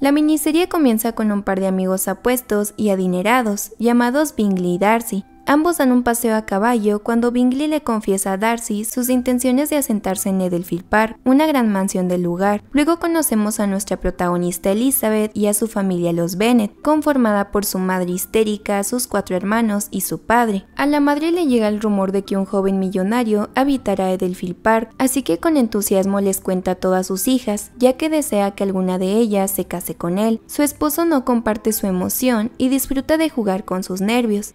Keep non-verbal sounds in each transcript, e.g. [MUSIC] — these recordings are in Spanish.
La miniserie comienza con un par de amigos apuestos y adinerados llamados Bingley y Darcy, Ambos dan un paseo a caballo cuando Bingley le confiesa a Darcy sus intenciones de asentarse en Edelfield Park, una gran mansión del lugar. Luego conocemos a nuestra protagonista Elizabeth y a su familia los Bennet, conformada por su madre histérica, sus cuatro hermanos y su padre. A la madre le llega el rumor de que un joven millonario habitará Edelfield Park, así que con entusiasmo les cuenta a todas sus hijas, ya que desea que alguna de ellas se case con él. Su esposo no comparte su emoción y disfruta de jugar con sus nervios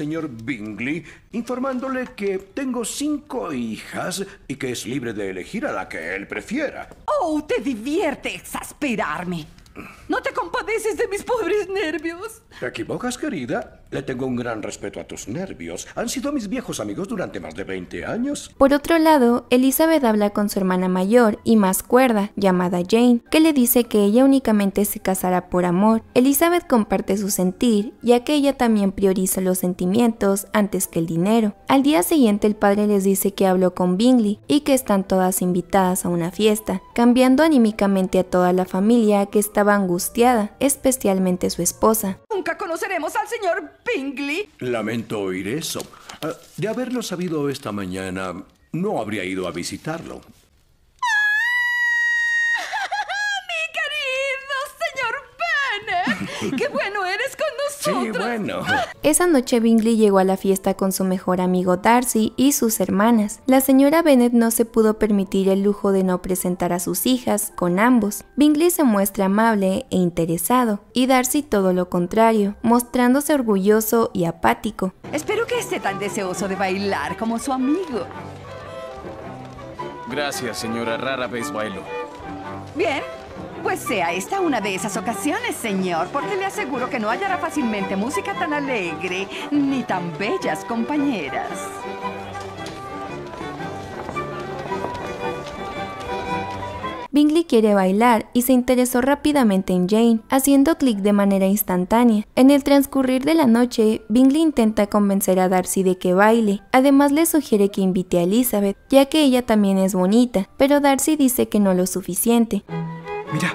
señor Bingley informándole que tengo cinco hijas y que es libre de elegir a la que él prefiera. Oh, te divierte exasperarme. No te compadeces de mis pobres nervios. Te equivocas, querida. Le tengo un gran respeto a tus nervios. Han sido mis viejos amigos durante más de 20 años. Por otro lado, Elizabeth habla con su hermana mayor y más cuerda, llamada Jane, que le dice que ella únicamente se casará por amor. Elizabeth comparte su sentir, ya que ella también prioriza los sentimientos antes que el dinero. Al día siguiente el padre les dice que habló con Bingley y que están todas invitadas a una fiesta, cambiando anímicamente a toda la familia que estaba angustiada, especialmente su esposa nunca conoceremos al señor Bingley. Lamento oír eso. Ah, de haberlo sabido esta mañana, no habría ido a visitarlo. [LAUGHS] ¡Mi querido señor ¡Qué bueno eres con esa noche Bingley llegó a la fiesta con su mejor amigo Darcy y sus hermanas. La señora Bennet no se pudo permitir el lujo de no presentar a sus hijas con ambos. Bingley se muestra amable e interesado, y Darcy todo lo contrario, mostrándose orgulloso y apático. Espero que esté tan deseoso de bailar como su amigo. Gracias, señora Rara Vez Bailo. Bien, pues sea esta una de esas ocasiones, señor, porque le aseguro que no hallará fácilmente música tan alegre ni tan bellas compañeras. Bingley quiere bailar y se interesó rápidamente en Jane, haciendo clic de manera instantánea. En el transcurrir de la noche, Bingley intenta convencer a Darcy de que baile, además le sugiere que invite a Elizabeth, ya que ella también es bonita, pero Darcy dice que no lo suficiente. Mira,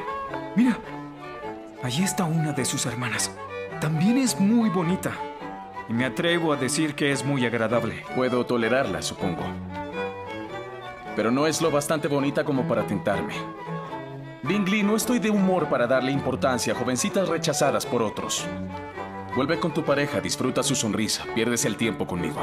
mira. Allí está una de sus hermanas. También es muy bonita. Y me atrevo a decir que es muy agradable. Puedo tolerarla, supongo. Pero no es lo bastante bonita como para tentarme. Bingley, no estoy de humor para darle importancia a jovencitas rechazadas por otros. Vuelve con tu pareja, disfruta su sonrisa, pierdes el tiempo conmigo.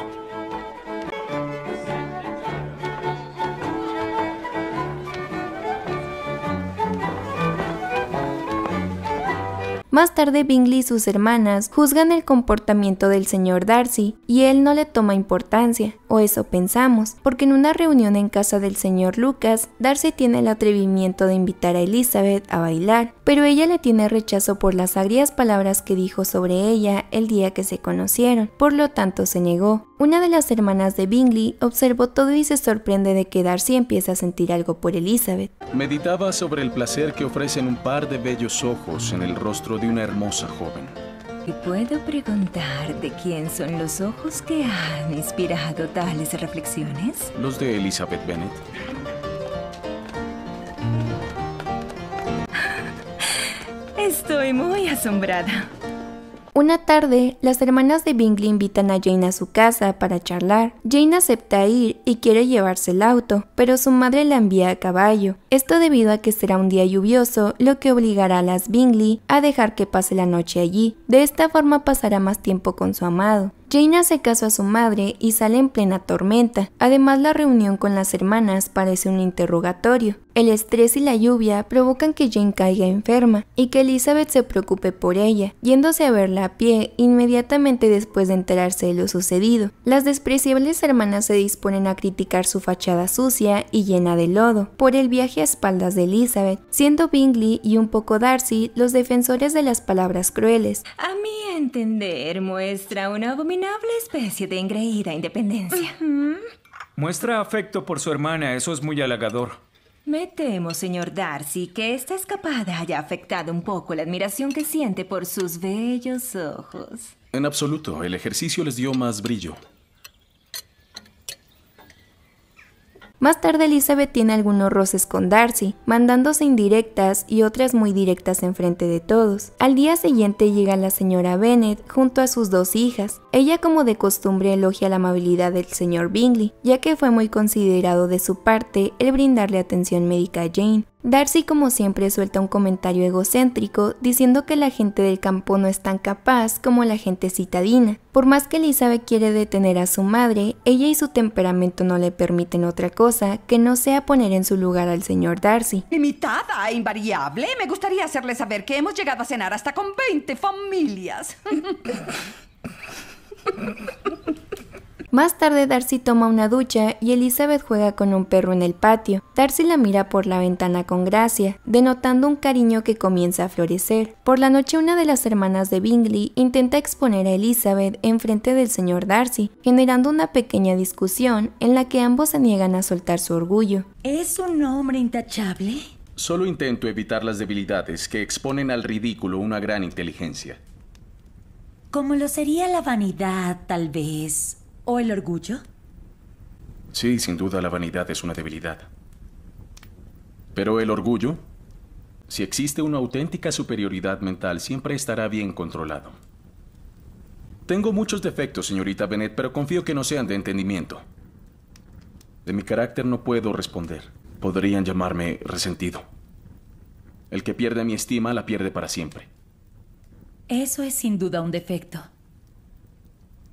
Más tarde Bingley y sus hermanas juzgan el comportamiento del señor Darcy y él no le toma importancia, o eso pensamos, porque en una reunión en casa del señor Lucas, Darcy tiene el atrevimiento de invitar a Elizabeth a bailar, pero ella le tiene rechazo por las agrias palabras que dijo sobre ella el día que se conocieron, por lo tanto se negó. Una de las hermanas de Bingley observó todo y se sorprende de que Darcy empieza a sentir algo por Elizabeth. Meditaba sobre el placer que ofrecen un par de bellos ojos en el rostro de una hermosa joven. ¿Y puedo preguntar de quién son los ojos que han inspirado tales reflexiones? Los de Elizabeth Bennet. Estoy muy asombrada. Una tarde, las hermanas de Bingley invitan a Jane a su casa para charlar. Jane acepta ir y quiere llevarse el auto, pero su madre la envía a caballo. Esto debido a que será un día lluvioso, lo que obligará a las Bingley a dejar que pase la noche allí. De esta forma pasará más tiempo con su amado. Jane hace caso a su madre y sale en plena tormenta. Además, la reunión con las hermanas parece un interrogatorio. El estrés y la lluvia provocan que Jane caiga enferma y que Elizabeth se preocupe por ella, yéndose a verla a pie inmediatamente después de enterarse de lo sucedido. Las despreciables hermanas se disponen a criticar su fachada sucia y llena de lodo por el viaje a espaldas de Elizabeth, siendo Bingley y un poco Darcy los defensores de las palabras crueles. A mi entender, muestra una abominación especie de engreída independencia. Muestra afecto por su hermana, eso es muy halagador. Me temo, señor Darcy, que esta escapada haya afectado un poco la admiración que siente por sus bellos ojos. En absoluto, el ejercicio les dio más brillo. Más tarde Elizabeth tiene algunos roces con Darcy, mandándose indirectas y otras muy directas en frente de todos. Al día siguiente llega la señora Bennet junto a sus dos hijas. Ella como de costumbre elogia la amabilidad del señor Bingley, ya que fue muy considerado de su parte el brindarle atención médica a Jane, Darcy como siempre suelta un comentario egocéntrico diciendo que la gente del campo no es tan capaz como la gente citadina. Por más que Elizabeth quiere detener a su madre, ella y su temperamento no le permiten otra cosa que no sea poner en su lugar al señor Darcy. Limitada e invariable, me gustaría hacerle saber que hemos llegado a cenar hasta con 20 familias. [LAUGHS] Más tarde Darcy toma una ducha y Elizabeth juega con un perro en el patio. Darcy la mira por la ventana con gracia, denotando un cariño que comienza a florecer. Por la noche una de las hermanas de Bingley intenta exponer a Elizabeth en del señor Darcy, generando una pequeña discusión en la que ambos se niegan a soltar su orgullo. ¿Es un hombre intachable? Solo intento evitar las debilidades que exponen al ridículo una gran inteligencia. Como lo sería la vanidad, tal vez, ¿O el orgullo? Sí, sin duda la vanidad es una debilidad. Pero el orgullo, si existe una auténtica superioridad mental, siempre estará bien controlado. Tengo muchos defectos, señorita Bennett, pero confío que no sean de entendimiento. De mi carácter no puedo responder. Podrían llamarme resentido. El que pierde mi estima la pierde para siempre. Eso es sin duda un defecto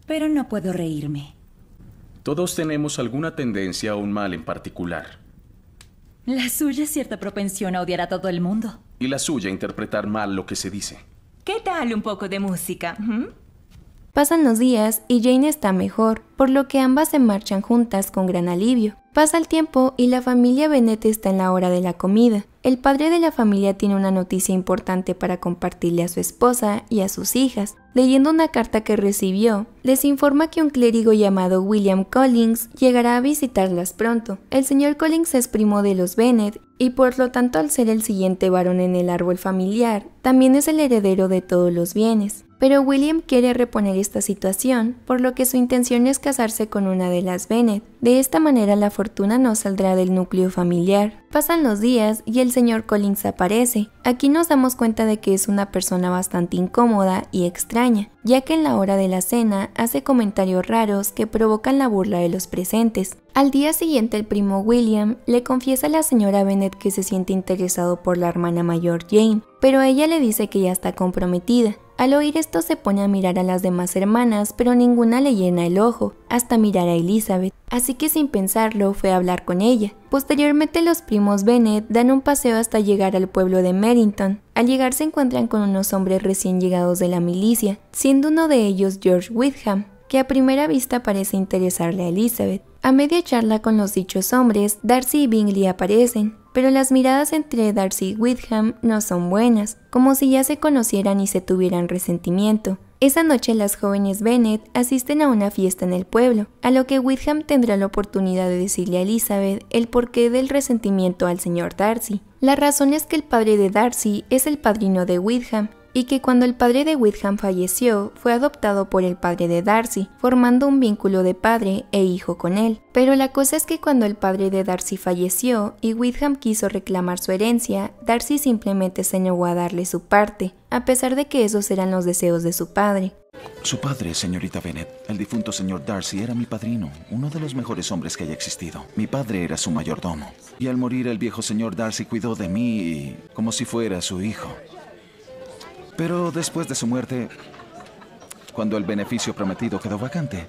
pero no puedo reírme. Todos tenemos alguna tendencia a un mal en particular. La suya es cierta propensión a odiar a todo el mundo. Y la suya a interpretar mal lo que se dice. ¿Qué tal un poco de música? ¿Mm? Pasan los días y Jane está mejor, por lo que ambas se marchan juntas con gran alivio. Pasa el tiempo y la familia Bennett está en la hora de la comida. El padre de la familia tiene una noticia importante para compartirle a su esposa y a sus hijas. Leyendo una carta que recibió, les informa que un clérigo llamado William Collins llegará a visitarlas pronto. El señor Collins es primo de los Bennett y por lo tanto al ser el siguiente varón en el árbol familiar, también es el heredero de todos los bienes pero William quiere reponer esta situación, por lo que su intención es casarse con una de las Bennet. De esta manera la fortuna no saldrá del núcleo familiar. Pasan los días y el señor Collins aparece. Aquí nos damos cuenta de que es una persona bastante incómoda y extraña, ya que en la hora de la cena hace comentarios raros que provocan la burla de los presentes. Al día siguiente el primo William le confiesa a la señora Bennet que se siente interesado por la hermana mayor Jane, pero ella le dice que ya está comprometida, al oír esto se pone a mirar a las demás hermanas, pero ninguna le llena el ojo, hasta mirar a Elizabeth, así que sin pensarlo fue a hablar con ella. Posteriormente los primos Bennett dan un paseo hasta llegar al pueblo de Merrington. Al llegar se encuentran con unos hombres recién llegados de la milicia, siendo uno de ellos George Whitham, que a primera vista parece interesarle a Elizabeth. A media charla con los dichos hombres, Darcy y Bingley aparecen pero las miradas entre Darcy y Whitham no son buenas, como si ya se conocieran y se tuvieran resentimiento. Esa noche las jóvenes Bennett asisten a una fiesta en el pueblo, a lo que Whitham tendrá la oportunidad de decirle a Elizabeth el porqué del resentimiento al señor Darcy. La razón es que el padre de Darcy es el padrino de Whitham y que cuando el padre de Whitham falleció fue adoptado por el padre de Darcy, formando un vínculo de padre e hijo con él. Pero la cosa es que cuando el padre de Darcy falleció y Whitham quiso reclamar su herencia, Darcy simplemente se negó a darle su parte, a pesar de que esos eran los deseos de su padre. Su padre, señorita Bennett, el difunto señor Darcy, era mi padrino, uno de los mejores hombres que haya existido. Mi padre era su mayordomo. Y al morir el viejo señor Darcy cuidó de mí como si fuera su hijo. Pero después de su muerte, cuando el beneficio prometido quedó vacante,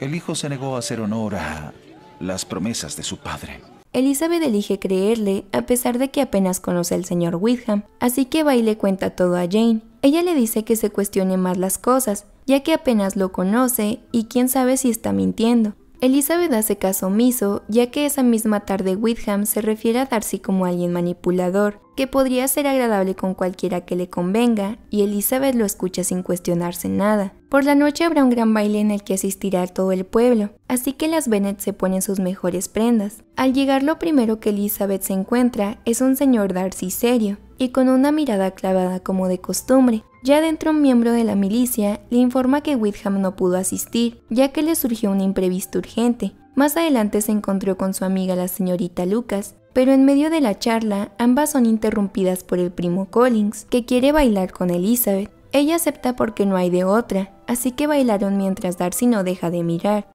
el hijo se negó a hacer honor a las promesas de su padre. Elizabeth elige creerle a pesar de que apenas conoce al señor Whitham, así que va y le cuenta todo a Jane. Ella le dice que se cuestione más las cosas, ya que apenas lo conoce y quién sabe si está mintiendo. Elizabeth hace caso omiso, ya que esa misma tarde Whitham se refiere a Darcy como alguien manipulador, que podría ser agradable con cualquiera que le convenga, y Elizabeth lo escucha sin cuestionarse nada. Por la noche habrá un gran baile en el que asistirá todo el pueblo, así que las Bennet se ponen sus mejores prendas. Al llegar lo primero que Elizabeth se encuentra es un señor Darcy serio, y con una mirada clavada como de costumbre. Ya dentro un miembro de la milicia le informa que Whitham no pudo asistir, ya que le surgió un imprevisto urgente. Más adelante se encontró con su amiga la señorita Lucas, pero en medio de la charla ambas son interrumpidas por el primo Collins, que quiere bailar con Elizabeth. Ella acepta porque no hay de otra, así que bailaron mientras Darcy no deja de mirar.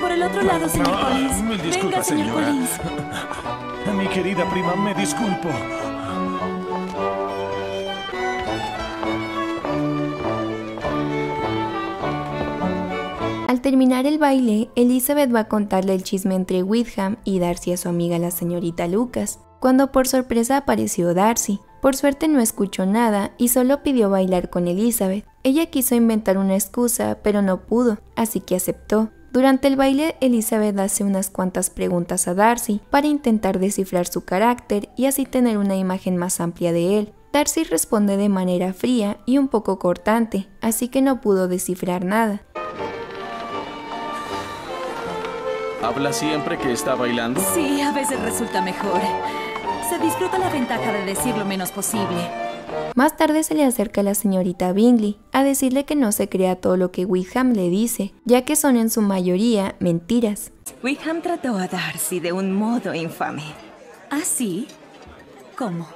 Por el otro lado, señor ah, Collins. señor Collins. Mi querida prima, me disculpo. Al terminar el baile, Elizabeth va a contarle el chisme entre Whitham y Darcy a su amiga la señorita Lucas, cuando por sorpresa apareció Darcy. Por suerte no escuchó nada y solo pidió bailar con Elizabeth. Ella quiso inventar una excusa, pero no pudo, así que aceptó. Durante el baile, Elizabeth hace unas cuantas preguntas a Darcy para intentar descifrar su carácter y así tener una imagen más amplia de él. Darcy responde de manera fría y un poco cortante, así que no pudo descifrar nada. ¿Habla siempre que está bailando? Sí, a veces resulta mejor. Se disfruta la ventaja de decir lo menos posible. Más tarde se le acerca la señorita Bingley a decirle que no se crea todo lo que Wickham le dice, ya que son en su mayoría mentiras. Wickham trató a Darcy de un modo infame. ¿Así? ¿Ah, ¿Cómo?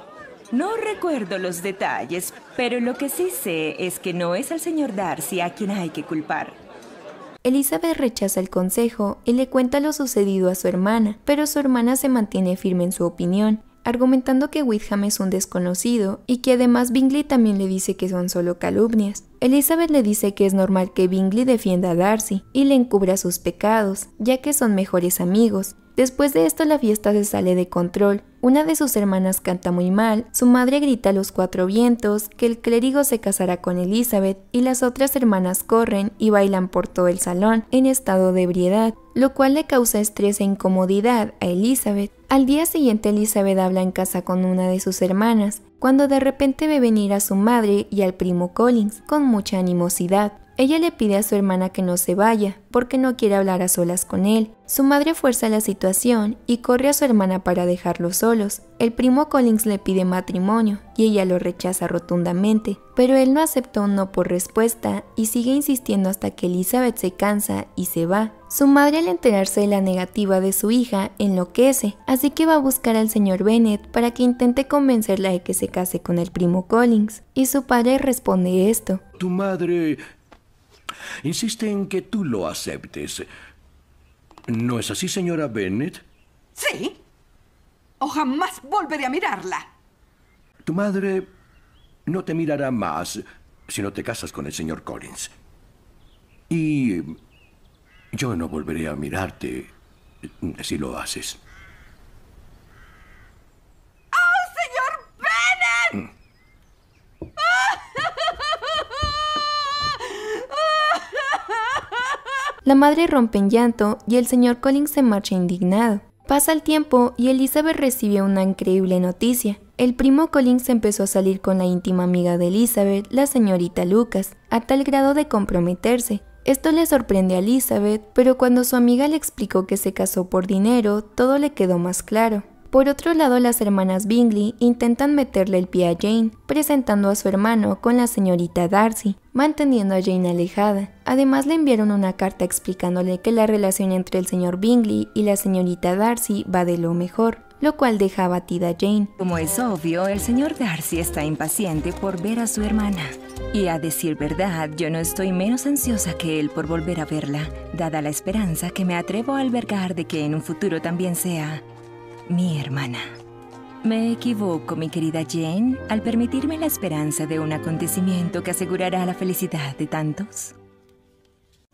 No recuerdo los detalles, pero lo que sí sé es que no es al señor Darcy a quien hay que culpar. Elizabeth rechaza el consejo y le cuenta lo sucedido a su hermana, pero su hermana se mantiene firme en su opinión, argumentando que Whitham es un desconocido y que además Bingley también le dice que son solo calumnias. Elizabeth le dice que es normal que Bingley defienda a Darcy y le encubra sus pecados, ya que son mejores amigos. Después de esto la fiesta se sale de control una de sus hermanas canta muy mal, su madre grita a los cuatro vientos que el clérigo se casará con Elizabeth y las otras hermanas corren y bailan por todo el salón en estado de ebriedad, lo cual le causa estrés e incomodidad a Elizabeth. Al día siguiente Elizabeth habla en casa con una de sus hermanas, cuando de repente ve venir a su madre y al primo Collins con mucha animosidad. Ella le pide a su hermana que no se vaya, porque no quiere hablar a solas con él. Su madre fuerza la situación y corre a su hermana para dejarlos solos. El primo Collins le pide matrimonio y ella lo rechaza rotundamente, pero él no aceptó un no por respuesta y sigue insistiendo hasta que Elizabeth se cansa y se va. Su madre al enterarse de la negativa de su hija enloquece, así que va a buscar al señor Bennett para que intente convencerla de que se case con el primo Collins, y su padre responde esto. Tu madre Insiste en que tú lo aceptes. ¿No es así, señora Bennett? Sí. O jamás volveré a mirarla. Tu madre no te mirará más si no te casas con el señor Collins. Y yo no volveré a mirarte si lo haces. La madre rompe en llanto y el señor Collins se marcha indignado. Pasa el tiempo y Elizabeth recibe una increíble noticia. El primo Collins empezó a salir con la íntima amiga de Elizabeth, la señorita Lucas, a tal grado de comprometerse. Esto le sorprende a Elizabeth, pero cuando su amiga le explicó que se casó por dinero, todo le quedó más claro. Por otro lado, las hermanas Bingley intentan meterle el pie a Jane, presentando a su hermano con la señorita Darcy, manteniendo a Jane alejada. Además, le enviaron una carta explicándole que la relación entre el señor Bingley y la señorita Darcy va de lo mejor, lo cual deja abatida a Jane. Como es obvio, el señor Darcy está impaciente por ver a su hermana. Y a decir verdad, yo no estoy menos ansiosa que él por volver a verla, dada la esperanza que me atrevo a albergar de que en un futuro también sea mi hermana. Me equivoco, mi querida Jane, al permitirme la esperanza de un acontecimiento que asegurará la felicidad de tantos.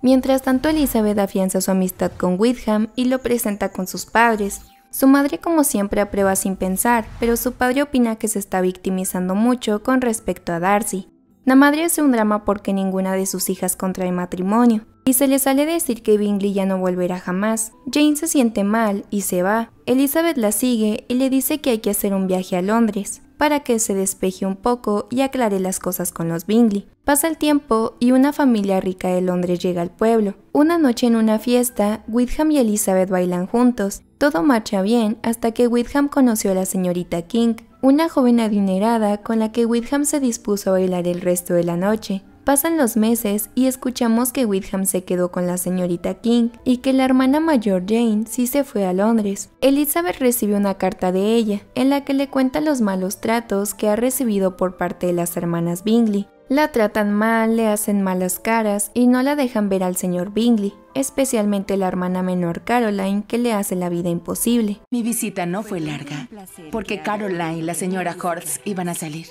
Mientras tanto, Elizabeth afianza su amistad con Whitham y lo presenta con sus padres. Su madre, como siempre, aprueba sin pensar, pero su padre opina que se está victimizando mucho con respecto a Darcy. La madre hace un drama porque ninguna de sus hijas contrae matrimonio, y se le sale decir que Bingley ya no volverá jamás. Jane se siente mal y se va. Elizabeth la sigue y le dice que hay que hacer un viaje a Londres para que se despeje un poco y aclare las cosas con los Bingley. Pasa el tiempo y una familia rica de Londres llega al pueblo. Una noche en una fiesta, Whitham y Elizabeth bailan juntos. Todo marcha bien hasta que Whitham conoció a la señorita King, una joven adinerada con la que Whitham se dispuso a bailar el resto de la noche. Pasan los meses y escuchamos que Whitham se quedó con la señorita King y que la hermana mayor Jane sí se fue a Londres. Elizabeth recibe una carta de ella en la que le cuenta los malos tratos que ha recibido por parte de las hermanas Bingley. La tratan mal, le hacen malas caras y no la dejan ver al señor Bingley, especialmente la hermana menor Caroline que le hace la vida imposible. Mi visita no fue larga, porque Caroline y la señora Hortz iban a salir.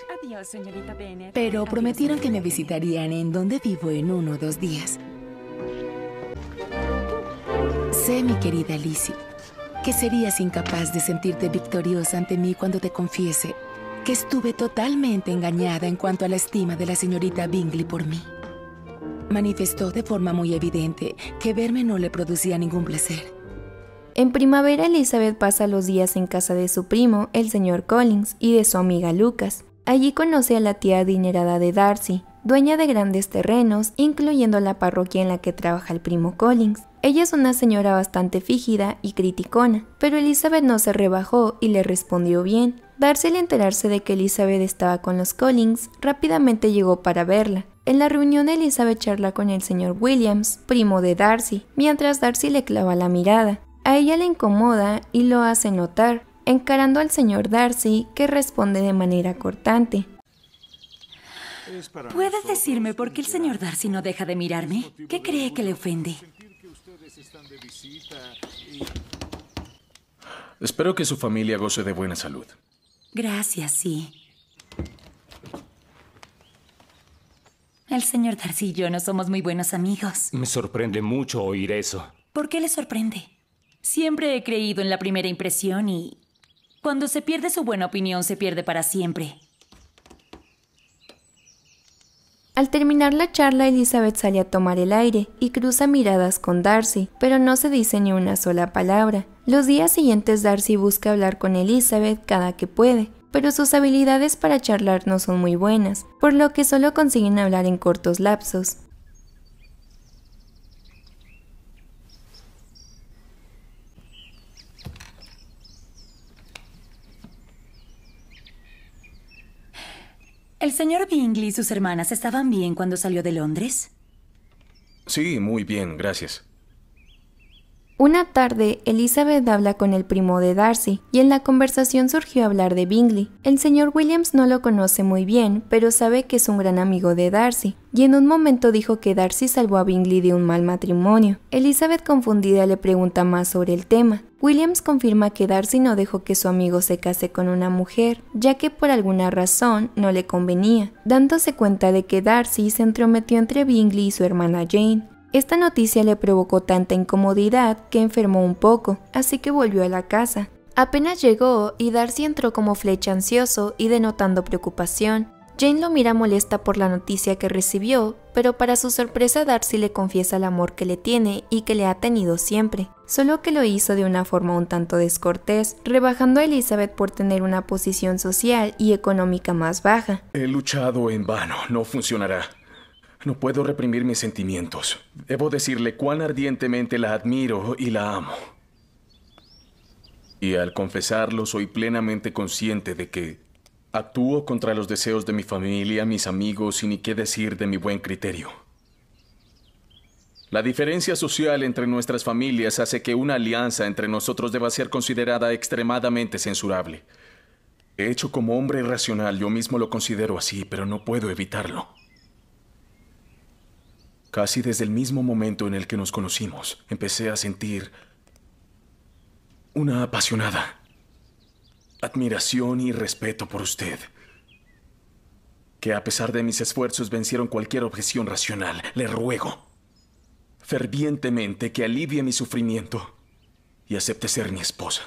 Pero prometieron que me visitarían en donde vivo en uno o dos días. Sé, mi querida Lizzie, que serías incapaz de sentirte victoriosa ante mí cuando te confiese que estuve totalmente engañada en cuanto a la estima de la señorita Bingley por mí. Manifestó de forma muy evidente que verme no le producía ningún placer. En primavera, Elizabeth pasa los días en casa de su primo, el señor Collins, y de su amiga Lucas. Allí conoce a la tía adinerada de Darcy, dueña de grandes terrenos, incluyendo la parroquia en la que trabaja el primo Collins. Ella es una señora bastante fígida y criticona, pero Elizabeth no se rebajó y le respondió bien, Darcy al enterarse de que Elizabeth estaba con los Collins, rápidamente llegó para verla. En la reunión Elizabeth charla con el señor Williams, primo de Darcy, mientras Darcy le clava la mirada. A ella le incomoda y lo hace notar, encarando al señor Darcy, que responde de manera cortante. ¿Puedes decirme por qué el señor Darcy no deja de mirarme? ¿Qué cree que le ofende? Espero que su familia goce de buena salud. Gracias, sí. El señor Darcy y yo no somos muy buenos amigos. Me sorprende mucho oír eso. ¿Por qué le sorprende? Siempre he creído en la primera impresión y... Cuando se pierde su buena opinión, se pierde para siempre. Al terminar la charla, Elizabeth sale a tomar el aire y cruza miradas con Darcy, pero no se dice ni una sola palabra. Los días siguientes Darcy busca hablar con Elizabeth cada que puede, pero sus habilidades para charlar no son muy buenas, por lo que solo consiguen hablar en cortos lapsos. ¿El señor Bingley y sus hermanas estaban bien cuando salió de Londres? Sí, muy bien, gracias. Una tarde, Elizabeth habla con el primo de Darcy, y en la conversación surgió hablar de Bingley. El señor Williams no lo conoce muy bien, pero sabe que es un gran amigo de Darcy, y en un momento dijo que Darcy salvó a Bingley de un mal matrimonio. Elizabeth confundida le pregunta más sobre el tema. Williams confirma que Darcy no dejó que su amigo se case con una mujer, ya que por alguna razón no le convenía, dándose cuenta de que Darcy se entrometió entre Bingley y su hermana Jane. Esta noticia le provocó tanta incomodidad que enfermó un poco, así que volvió a la casa. Apenas llegó y Darcy entró como flecha ansioso y denotando preocupación. Jane lo mira molesta por la noticia que recibió, pero para su sorpresa Darcy le confiesa el amor que le tiene y que le ha tenido siempre, solo que lo hizo de una forma un tanto descortés, rebajando a Elizabeth por tener una posición social y económica más baja. He luchado en vano, no funcionará. No puedo reprimir mis sentimientos. Debo decirle cuán ardientemente la admiro y la amo. Y al confesarlo soy plenamente consciente de que actúo contra los deseos de mi familia, mis amigos y ni qué decir de mi buen criterio. La diferencia social entre nuestras familias hace que una alianza entre nosotros deba ser considerada extremadamente censurable. hecho, como hombre racional, yo mismo lo considero así, pero no puedo evitarlo. Casi desde el mismo momento en el que nos conocimos, empecé a sentir una apasionada admiración y respeto por usted, que a pesar de mis esfuerzos vencieron cualquier objeción racional. Le ruego fervientemente que alivie mi sufrimiento y acepte ser mi esposa.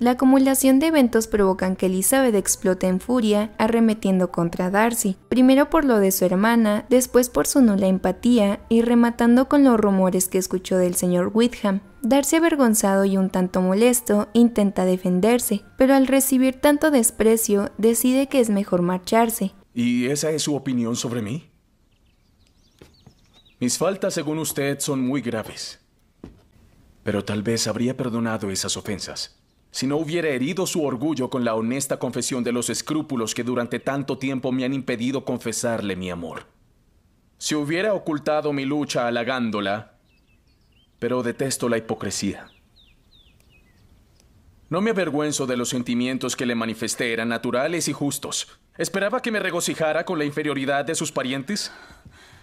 La acumulación de eventos provocan que Elizabeth explote en furia, arremetiendo contra Darcy, primero por lo de su hermana, después por su nula empatía y rematando con los rumores que escuchó del señor Whitham. Darcy avergonzado y un tanto molesto, intenta defenderse, pero al recibir tanto desprecio, decide que es mejor marcharse. ¿Y esa es su opinión sobre mí? Mis faltas, según usted, son muy graves. Pero tal vez habría perdonado esas ofensas si no hubiera herido su orgullo con la honesta confesión de los escrúpulos que durante tanto tiempo me han impedido confesarle mi amor. Si hubiera ocultado mi lucha halagándola, pero detesto la hipocresía. No me avergüenzo de los sentimientos que le manifesté, eran naturales y justos. ¿Esperaba que me regocijara con la inferioridad de sus parientes?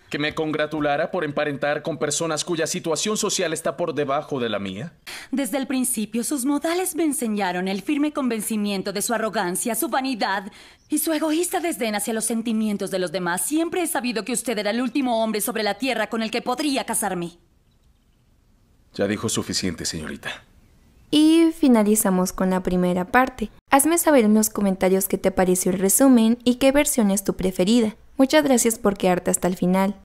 que me congratulara por emparentar con personas cuya situación social está por debajo de la mía? Desde el principio sus modales me enseñaron el firme convencimiento de su arrogancia, su vanidad y su egoísta desdén hacia los sentimientos de los demás. Siempre he sabido que usted era el último hombre sobre la tierra con el que podría casarme. Ya dijo suficiente, señorita. Y finalizamos con la primera parte. Hazme saber en los comentarios qué te pareció el resumen y qué versión es tu preferida. Muchas gracias por quedarte hasta el final.